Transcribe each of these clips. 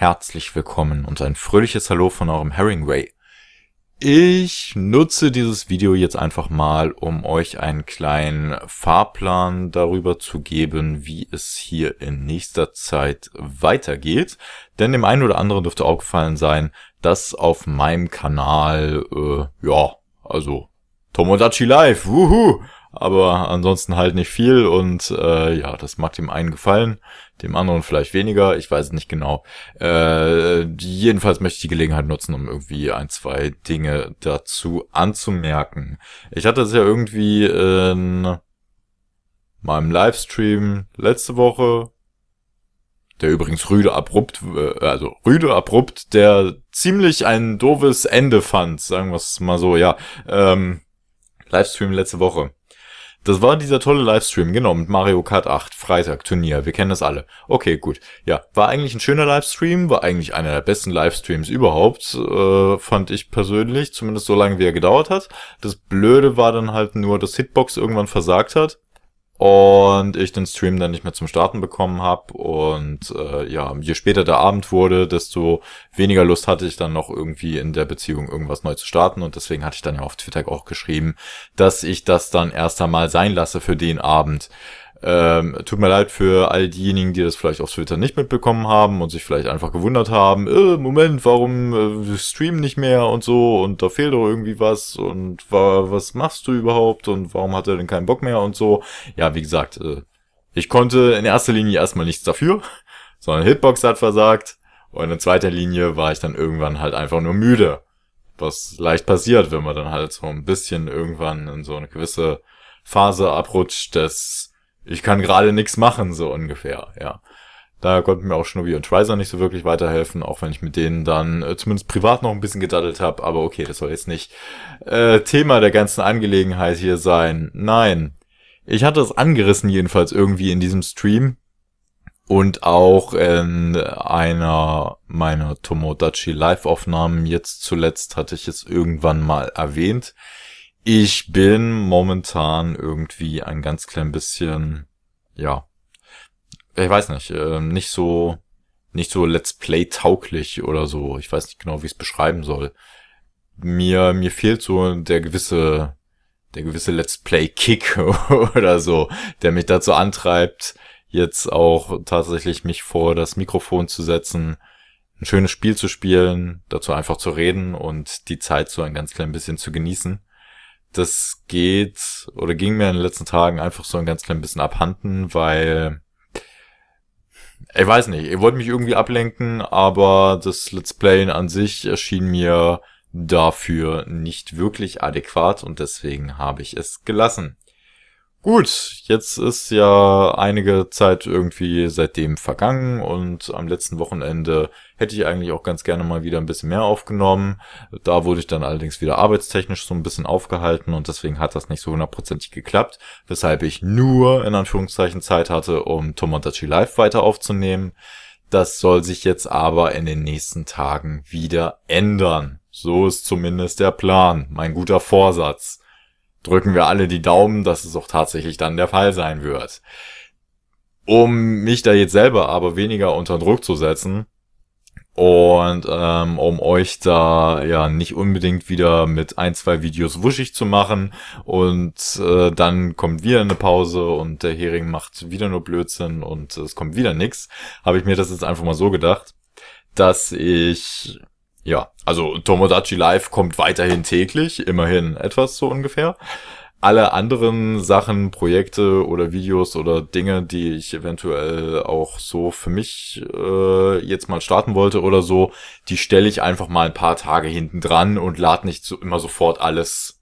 herzlich willkommen und ein fröhliches Hallo von eurem Herringway. Ich nutze dieses Video jetzt einfach mal, um euch einen kleinen Fahrplan darüber zu geben, wie es hier in nächster Zeit weitergeht. Denn dem einen oder anderen dürfte aufgefallen sein, dass auf meinem Kanal, äh, ja, also Tomodachi Live, wuhu, aber ansonsten halt nicht viel und äh, ja, das mag dem einen gefallen, dem anderen vielleicht weniger, ich weiß es nicht genau. Äh, jedenfalls möchte ich die Gelegenheit nutzen, um irgendwie ein, zwei Dinge dazu anzumerken. Ich hatte es ja irgendwie in meinem Livestream letzte Woche, der übrigens Rüde abrupt, äh, also Rüde abrupt, der ziemlich ein doofes Ende fand, sagen wir es mal so, ja. Ähm, Livestream letzte Woche das war dieser tolle Livestream, genau, mit Mario Kart 8, Freitag, Turnier, wir kennen das alle. Okay, gut. Ja, war eigentlich ein schöner Livestream, war eigentlich einer der besten Livestreams überhaupt, äh, fand ich persönlich, zumindest so lange wie er gedauert hat. Das Blöde war dann halt nur, dass Hitbox irgendwann versagt hat und ich den Stream dann nicht mehr zum Starten bekommen habe. Und äh, ja, je später der Abend wurde, desto weniger Lust hatte ich dann noch irgendwie in der Beziehung irgendwas neu zu starten. Und deswegen hatte ich dann ja auf Twitter auch geschrieben, dass ich das dann erst einmal sein lasse für den Abend. Ähm, tut mir leid für all diejenigen, die das vielleicht auf Twitter nicht mitbekommen haben und sich vielleicht einfach gewundert haben, äh, Moment, warum äh, streamen nicht mehr und so und da fehlt doch irgendwie was und wa was machst du überhaupt und warum hat er denn keinen Bock mehr und so. Ja, wie gesagt, äh, ich konnte in erster Linie erstmal nichts dafür, sondern Hitbox hat versagt und in zweiter Linie war ich dann irgendwann halt einfach nur müde. Was leicht passiert, wenn man dann halt so ein bisschen irgendwann in so eine gewisse Phase abrutscht dass ich kann gerade nichts machen, so ungefähr, ja. Da konnten mir auch Schnubby und Trizer nicht so wirklich weiterhelfen, auch wenn ich mit denen dann äh, zumindest privat noch ein bisschen gedaddelt habe. Aber okay, das soll jetzt nicht äh, Thema der ganzen Angelegenheit hier sein. Nein, ich hatte es angerissen jedenfalls irgendwie in diesem Stream und auch in einer meiner Tomodachi Live-Aufnahmen jetzt zuletzt hatte ich es irgendwann mal erwähnt. Ich bin momentan irgendwie ein ganz klein bisschen, ja, ich weiß nicht, ähm, nicht so, nicht so Let's Play tauglich oder so. Ich weiß nicht genau, wie ich es beschreiben soll. Mir, mir fehlt so der gewisse, der gewisse Let's Play Kick oder so, der mich dazu antreibt, jetzt auch tatsächlich mich vor das Mikrofon zu setzen, ein schönes Spiel zu spielen, dazu einfach zu reden und die Zeit so ein ganz klein bisschen zu genießen das geht oder ging mir in den letzten Tagen einfach so ein ganz klein bisschen abhanden, weil ich weiß nicht, ihr wollt mich irgendwie ablenken, aber das Let's Playen an sich erschien mir dafür nicht wirklich adäquat und deswegen habe ich es gelassen. Gut, jetzt ist ja einige Zeit irgendwie seitdem vergangen und am letzten Wochenende hätte ich eigentlich auch ganz gerne mal wieder ein bisschen mehr aufgenommen. Da wurde ich dann allerdings wieder arbeitstechnisch so ein bisschen aufgehalten und deswegen hat das nicht so hundertprozentig geklappt, weshalb ich nur in Anführungszeichen Zeit hatte, um Tomodachi Live weiter aufzunehmen. Das soll sich jetzt aber in den nächsten Tagen wieder ändern. So ist zumindest der Plan, mein guter Vorsatz drücken wir alle die Daumen, dass es auch tatsächlich dann der Fall sein wird. Um mich da jetzt selber aber weniger unter Druck zu setzen und ähm, um euch da ja nicht unbedingt wieder mit ein, zwei Videos wuschig zu machen und äh, dann kommt wieder eine Pause und der Hering macht wieder nur Blödsinn und es kommt wieder nix, habe ich mir das jetzt einfach mal so gedacht, dass ich ja, also Tomodachi Live kommt weiterhin täglich, immerhin etwas so ungefähr. Alle anderen Sachen, Projekte oder Videos oder Dinge, die ich eventuell auch so für mich äh, jetzt mal starten wollte oder so, die stelle ich einfach mal ein paar Tage hinten dran und lade nicht so immer sofort alles,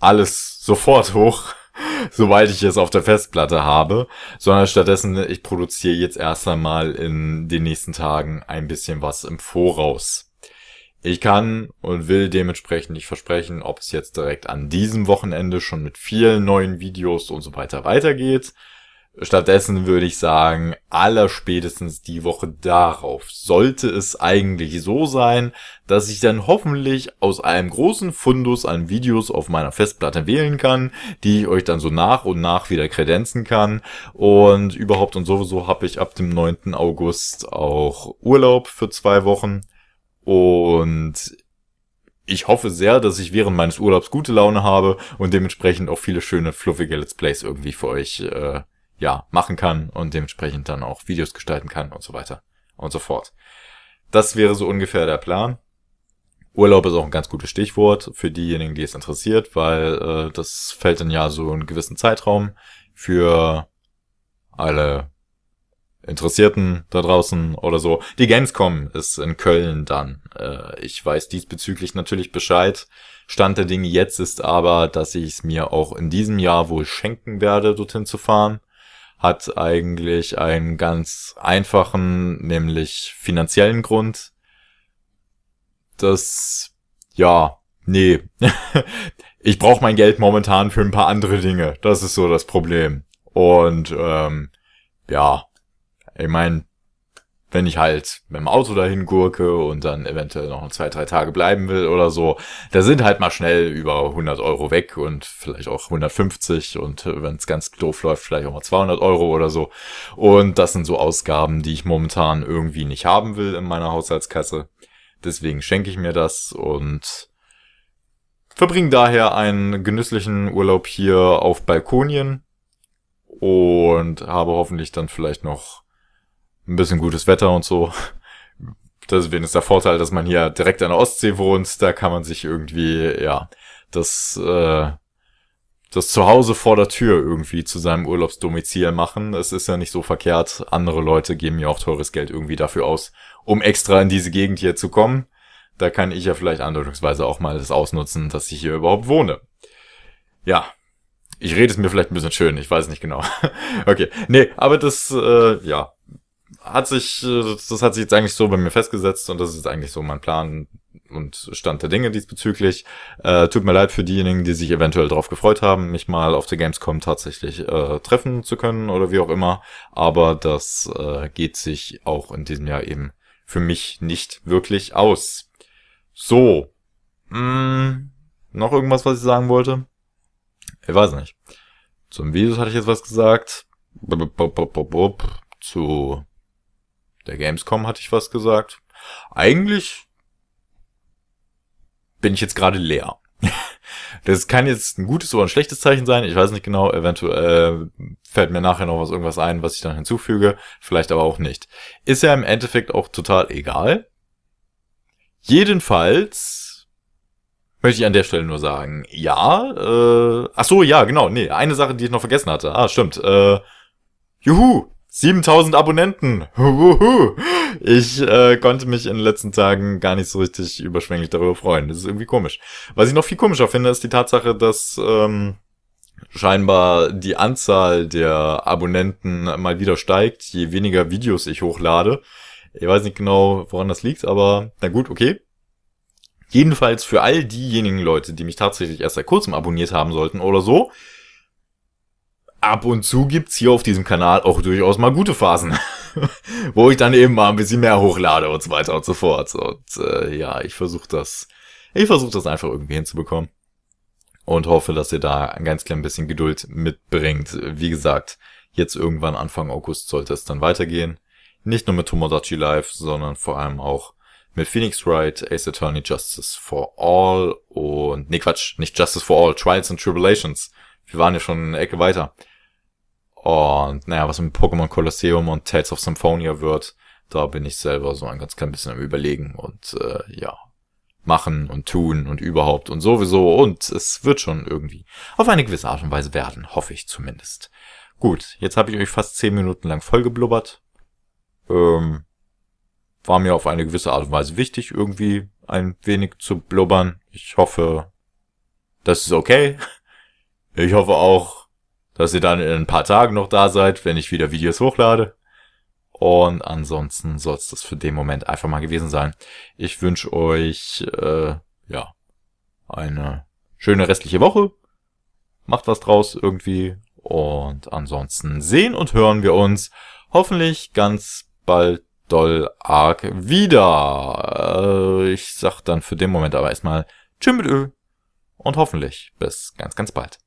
alles sofort hoch, soweit ich es auf der Festplatte habe, sondern stattdessen ich produziere jetzt erst einmal in den nächsten Tagen ein bisschen was im Voraus. Ich kann und will dementsprechend nicht versprechen, ob es jetzt direkt an diesem Wochenende schon mit vielen neuen Videos und so weiter weitergeht. Stattdessen würde ich sagen, allerspätestens die Woche darauf sollte es eigentlich so sein, dass ich dann hoffentlich aus einem großen Fundus an Videos auf meiner Festplatte wählen kann, die ich euch dann so nach und nach wieder kredenzen kann. Und überhaupt und sowieso habe ich ab dem 9. August auch Urlaub für zwei Wochen. Und ich hoffe sehr, dass ich während meines Urlaubs gute Laune habe und dementsprechend auch viele schöne, fluffige Let's Plays irgendwie für euch äh, ja, machen kann und dementsprechend dann auch Videos gestalten kann und so weiter und so fort. Das wäre so ungefähr der Plan. Urlaub ist auch ein ganz gutes Stichwort für diejenigen, die es interessiert, weil äh, das fällt dann ja so einen gewissen Zeitraum für alle Interessierten da draußen oder so. Die Gamescom ist in Köln dann. Äh, ich weiß diesbezüglich natürlich Bescheid. Stand der Dinge jetzt ist aber, dass ich es mir auch in diesem Jahr wohl schenken werde, dorthin zu fahren. Hat eigentlich einen ganz einfachen, nämlich finanziellen Grund. Das, ja, nee. ich brauche mein Geld momentan für ein paar andere Dinge. Das ist so das Problem. Und ähm, ja, ich meine, wenn ich halt mit dem Auto dahin gurke und dann eventuell noch zwei, drei Tage bleiben will oder so, da sind halt mal schnell über 100 Euro weg und vielleicht auch 150 und wenn es ganz doof läuft, vielleicht auch mal 200 Euro oder so. Und das sind so Ausgaben, die ich momentan irgendwie nicht haben will in meiner Haushaltskasse. Deswegen schenke ich mir das und verbringe daher einen genüsslichen Urlaub hier auf Balkonien und habe hoffentlich dann vielleicht noch ein bisschen gutes Wetter und so. Das ist wenigstens der Vorteil, dass man hier direkt an der Ostsee wohnt. Da kann man sich irgendwie, ja, das, äh, das Zuhause vor der Tür irgendwie zu seinem Urlaubsdomizil machen. Es ist ja nicht so verkehrt. Andere Leute geben ja auch teures Geld irgendwie dafür aus, um extra in diese Gegend hier zu kommen. Da kann ich ja vielleicht andeutungsweise auch mal das ausnutzen, dass ich hier überhaupt wohne. Ja, ich rede es mir vielleicht ein bisschen schön, ich weiß nicht genau. okay, nee, aber das, äh, ja, hat sich, äh, das hat sich jetzt eigentlich so bei mir festgesetzt und das ist eigentlich so mein Plan und Stand der Dinge diesbezüglich. Äh, tut mir leid für diejenigen, die sich eventuell darauf gefreut haben, mich mal auf der Gamescom tatsächlich äh, treffen zu können oder wie auch immer. Aber das äh, geht sich auch in diesem Jahr eben für mich nicht wirklich aus. So. Mh, hm, noch irgendwas, was ich sagen wollte? Ich weiß nicht. Zum Videos hatte ich jetzt was gesagt. Zu der Gamescom hatte ich was gesagt. Eigentlich bin ich jetzt gerade leer. Das kann jetzt ein gutes oder ein schlechtes Zeichen sein. Ich weiß nicht genau. Eventuell äh, fällt mir nachher noch was irgendwas ein, was ich dann hinzufüge. Vielleicht aber auch nicht. Ist ja im Endeffekt auch total egal. Jedenfalls möchte ich an der Stelle nur sagen, ja, äh, ach so, ja, genau, nee, eine Sache, die ich noch vergessen hatte. Ah, stimmt. Äh, juhu, 7000 Abonnenten. Huhuhu. Ich äh, konnte mich in den letzten Tagen gar nicht so richtig überschwänglich darüber freuen. Das ist irgendwie komisch. Was ich noch viel komischer finde, ist die Tatsache, dass ähm, scheinbar die Anzahl der Abonnenten mal wieder steigt, je weniger Videos ich hochlade. Ich weiß nicht genau, woran das liegt, aber na gut, okay. Jedenfalls für all diejenigen Leute, die mich tatsächlich erst seit kurzem abonniert haben sollten oder so, ab und zu gibt's hier auf diesem Kanal auch durchaus mal gute Phasen, wo ich dann eben mal ein bisschen mehr hochlade und so weiter und so fort. Und äh, ja, ich versuche das, ich versuche das einfach irgendwie hinzubekommen und hoffe, dass ihr da ein ganz klein bisschen Geduld mitbringt. Wie gesagt, jetzt irgendwann Anfang August sollte es dann weitergehen. Nicht nur mit Tomodachi Live, sondern vor allem auch mit Phoenix Wright, Ace Attorney, Justice for All und, nee Quatsch, nicht Justice for All, Trials and Tribulations. Wir waren ja schon eine Ecke weiter. Und naja, was mit Pokémon Colosseum und Tales of Symphonia wird, da bin ich selber so ein ganz klein bisschen am Überlegen und äh, ja, machen und tun und überhaupt und sowieso und es wird schon irgendwie auf eine gewisse Art und Weise werden, hoffe ich zumindest. Gut, jetzt habe ich euch fast zehn Minuten lang vollgeblubbert. Ähm, war mir auf eine gewisse Art und Weise wichtig, irgendwie ein wenig zu blubbern. Ich hoffe, das ist okay. Ich hoffe auch, dass ihr dann in ein paar Tagen noch da seid, wenn ich wieder Videos hochlade. Und ansonsten soll es das für den Moment einfach mal gewesen sein. Ich wünsche euch äh, ja eine schöne restliche Woche. Macht was draus irgendwie. Und ansonsten sehen und hören wir uns hoffentlich ganz bald doll arg wieder. Äh, ich sag dann für den Moment aber erstmal Tschüss mit Ö und hoffentlich bis ganz, ganz bald.